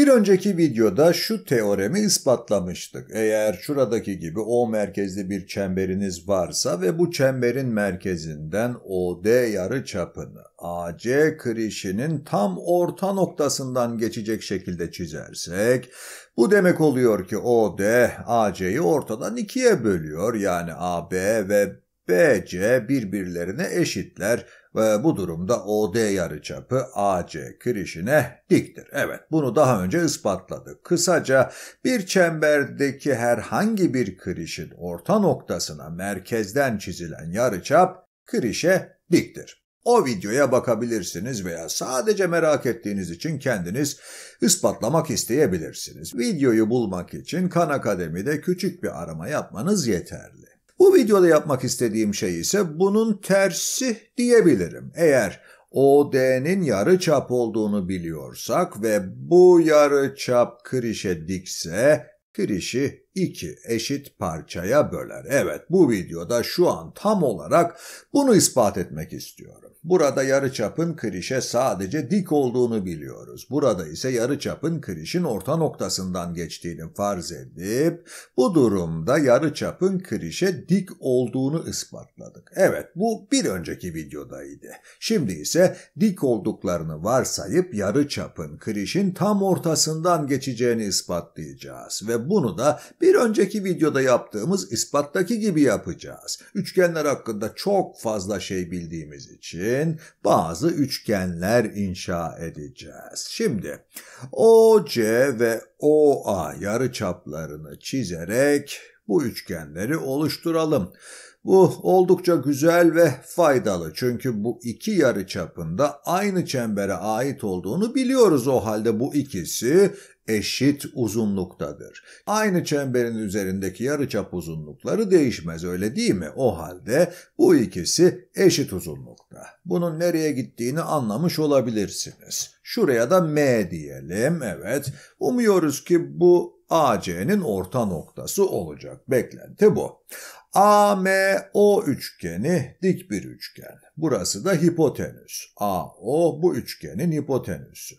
Bir önceki videoda şu teoremi ispatlamıştık. Eğer şuradaki gibi O merkezli bir çemberiniz varsa ve bu çemberin merkezinden OD yarıçapını AC kirişinin tam orta noktasından geçecek şekilde çizersek bu demek oluyor ki OD AC'yi ortadan ikiye bölüyor yani AB ve BC birbirlerine eşitler ve bu durumda OD yarıçapı AC kirişine diktir. Evet bunu daha önce ispatladık. Kısaca bir çemberdeki herhangi bir kirişin orta noktasına merkezden çizilen yarıçap kirişe diktir. O videoya bakabilirsiniz veya sadece merak ettiğiniz için kendiniz ispatlamak isteyebilirsiniz. Videoyu bulmak için Khan Akademi'de küçük bir arama yapmanız yeterli. Bu videoda yapmak istediğim şey ise bunun tersi diyebilirim. Eğer OD'nin yarı çap olduğunu biliyorsak ve bu yarı çap Kiriş'e dikse Kiriş'i iki eşit parçaya böler. Evet bu videoda şu an tam olarak bunu ispat etmek istiyorum. Burada yarıçapın kirişe sadece dik olduğunu biliyoruz. Burada ise yarıçapın kirişin orta noktasından geçtiğini farz edip bu durumda yarıçapın kirişe dik olduğunu ispatladık. Evet bu bir önceki videodaydı. Şimdi ise dik olduklarını varsayıp yarıçapın kirişin tam ortasından geçeceğini ispatlayacağız ve bunu da bir bir önceki videoda yaptığımız ispattaki gibi yapacağız. Üçgenler hakkında çok fazla şey bildiğimiz için bazı üçgenler inşa edeceğiz. Şimdi OC ve OA yarıçaplarını çizerek bu üçgenleri oluşturalım. Bu uh, oldukça güzel ve faydalı çünkü bu iki yarı çapında aynı çembere ait olduğunu biliyoruz o halde bu ikisi eşit uzunluktadır. Aynı çemberin üzerindeki yarıçap uzunlukları değişmez öyle değil mi? O halde bu ikisi eşit uzunlukta. Bunun nereye gittiğini anlamış olabilirsiniz. Şuraya da M diyelim. Evet. Umuyoruz ki bu AC'nin orta noktası olacak. Beklenti bu. AMO üçgeni dik bir üçgen. Burası da hipotenüs. AO bu üçgenin hipotenüsü.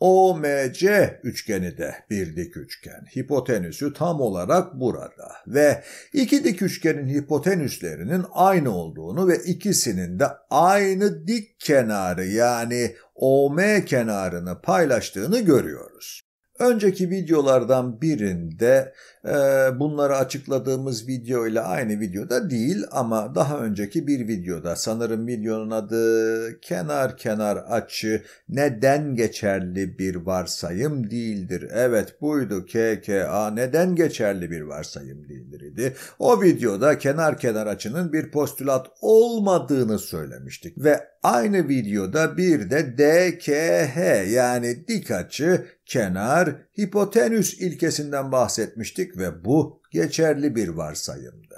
OMC üçgeni de bir dik üçgen. Hipotenüsü tam olarak burada ve iki dik üçgenin hipotenüslerinin aynı olduğunu ve ikisinin de aynı dik kenarı yani OM kenarını paylaştığını görüyoruz. Önceki videolardan birinde e, bunları açıkladığımız video ile aynı videoda değil ama daha önceki bir videoda sanırım videonun adı kenar kenar açı neden geçerli bir varsayım değildir. Evet buydu KKA neden geçerli bir varsayım değildir idi. O videoda kenar kenar açının bir postülat olmadığını söylemiştik ve aynı videoda bir de DKH yani dik açı kenar, hipotenüs ilkesinden bahsetmiştik ve bu geçerli bir varsayımdı.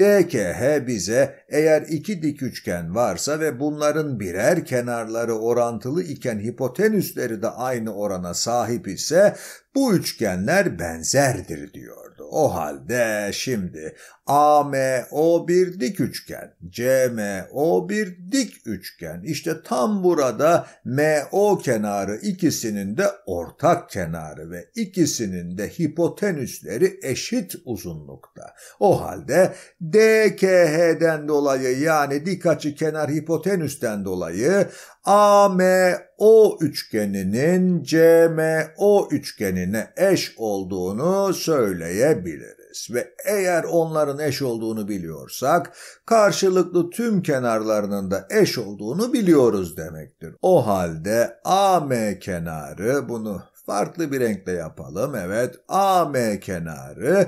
DKH bize eğer iki dik üçgen varsa ve bunların birer kenarları orantılı iken hipotenüsleri de aynı orana sahip ise bu üçgenler benzerdir diyor. O halde şimdi AMO bir dik üçgen, CMO bir dik üçgen. İşte tam burada MO kenarı ikisinin de ortak kenarı ve ikisinin de hipotenüsleri eşit uzunlukta. O halde DKH'den dolayı yani dik açı kenar hipotenüsten dolayı AMO o üçgeninin CMO üçgenine eş olduğunu söyleyebiliriz ve eğer onların eş olduğunu biliyorsak karşılıklı tüm kenarlarının da eş olduğunu biliyoruz demektir. O halde AM kenarı bunu farklı bir renkle yapalım. Evet AM kenarı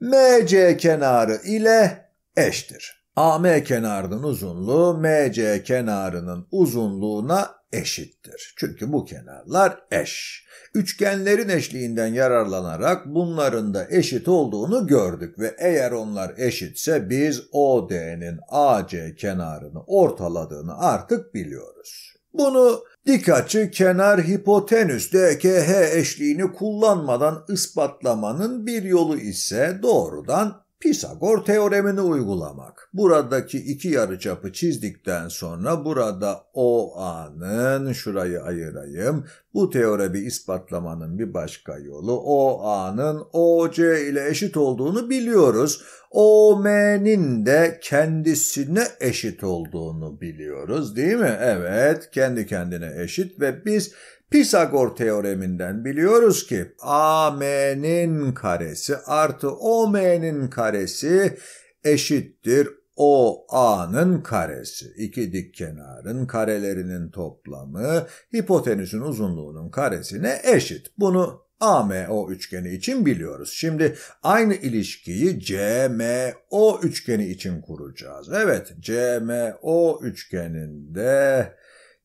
MC kenarı ile eştir. AM kenarının uzunluğu MC kenarının uzunluğuna eşittir. Çünkü bu kenarlar eş. Üçgenlerin eşliğinden yararlanarak bunların da eşit olduğunu gördük ve eğer onlar eşitse biz OD'nin AC kenarını ortaladığını artık biliyoruz. Bunu dik açı kenar hipotenüs DKH eşliğini kullanmadan ispatlamanın bir yolu ise doğrudan Pisagor teoremini uygulamak. Buradaki iki yarıçapı çizdikten sonra burada o anın şurayı ayırayım. Bu teoremi ispatlamanın bir başka yolu o anın OC ile eşit olduğunu biliyoruz. OM'nin de kendisine eşit olduğunu biliyoruz değil mi? Evet kendi kendine eşit ve biz Pisagor teoreminden biliyoruz ki AM'nin karesi artı OM'nin karesi eşittir OA'nın karesi. İki dik kenarın karelerinin toplamı hipotenüsün uzunluğunun karesine eşit. Bunu AMO üçgeni için biliyoruz. Şimdi aynı ilişkiyi CMO üçgeni için kuracağız. Evet, CMO üçgeninde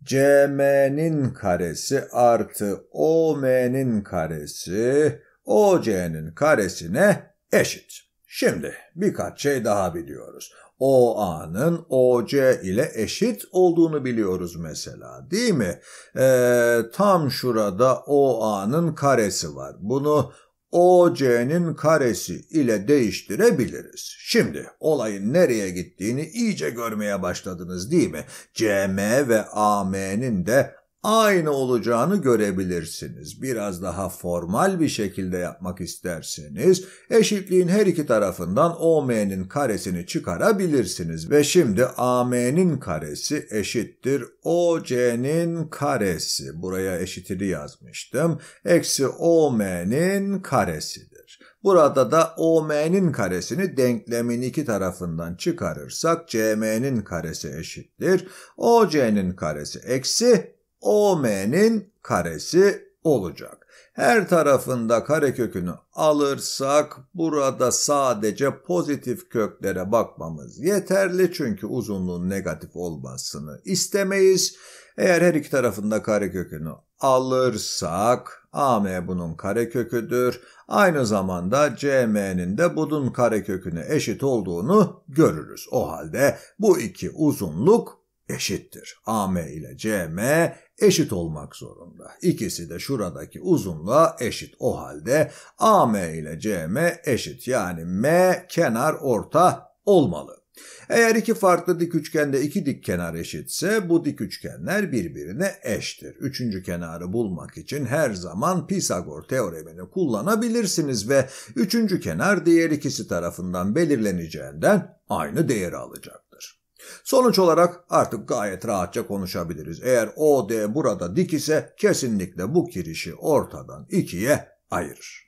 CM'nin karesi artı OM'nin karesi OC'nin karesine eşit. Şimdi birkaç şey daha biliyoruz. OA'nın OC ile eşit olduğunu biliyoruz mesela değil mi? Ee, tam şurada OA'nın karesi var. Bunu OC'nin karesi ile değiştirebiliriz. Şimdi olayın nereye gittiğini iyice görmeye başladınız değil mi? CM ve AM'nin de aynı olacağını görebilirsiniz. Biraz daha formal bir şekilde yapmak isterseniz eşitliğin her iki tarafından OM'nin karesini çıkarabilirsiniz. Ve şimdi AM'nin karesi eşittir OC'nin karesi. Buraya eşitini yazmıştım. Eksi OM'nin karesidir. Burada da OM'nin karesini denklemin iki tarafından çıkarırsak CM'nin karesi eşittir. OC'nin karesi eksi OM'nin karesi olacak. Her tarafında karekökünü alırsak burada sadece pozitif köklere bakmamız yeterli çünkü uzunluğun negatif olmasını istemeyiz. Eğer her iki tarafında karekökünü alırsak AM bunun kareköküdür. Aynı zamanda CM'nin de bunun kareköküne eşit olduğunu görürüz. O halde bu iki uzunluk eşittir. AM ile CM eşit olmak zorunda. İkisi de şuradaki uzunluğa eşit. O halde AM ile CM eşit. Yani M kenar orta olmalı. Eğer iki farklı dik üçgende iki dik kenar eşitse bu dik üçgenler birbirine eştir. Üçüncü kenarı bulmak için her zaman Pisagor teoremini kullanabilirsiniz ve üçüncü kenar diğer ikisi tarafından belirleneceğinden aynı değeri alacak. Sonuç olarak artık gayet rahatça konuşabiliriz. Eğer OD burada dik ise kesinlikle bu kirişi ortadan ikiye ayırır.